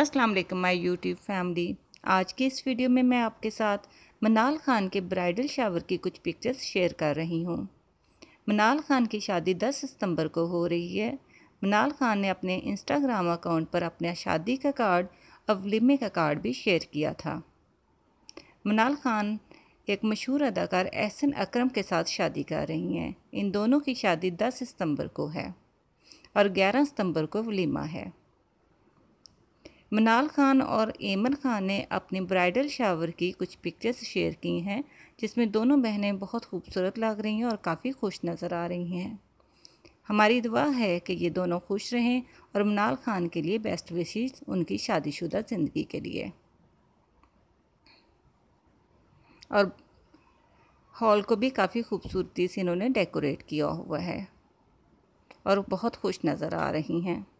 अस्सलाम वालेकुम my YouTube family आज के इस वीडियो में मैं आपके साथ मनाल खान के ब्राइडल शावर की कुछ पिक्चर्स शेयर कर रही हूँ मनाल खान की शादी 10 सितंबर को हो रही है मनाल खान ने अपने इंस्टाग्राम अकाउंट पर अपना शादी का कार्ड अवलिमे का कार्ड भी शेयर किया था मनाल खान एक मशहूर अदाकार एहसन अक्रम के साथ शादी कर रही हैं इन दोनों की शादी दस सितंबर को है और ग्यारह सितंबर को वलीमा है मनाल खान और एमन खान ने अपने ब्राइडल शावर की कुछ पिक्चर्स शेयर की हैं जिसमें दोनों बहनें बहुत खूबसूरत लग रही हैं और काफ़ी खुश नज़र आ रही हैं हमारी दुआ है कि ये दोनों खुश रहें और मनाल खान के लिए बेस्ट विशेज़ उनकी शादीशुदा ज़िंदगी के लिए और हॉल को भी काफ़ी खूबसूरती से इन्होंने डेकोरेट किया हुआ है और बहुत खुश नज़र आ रही हैं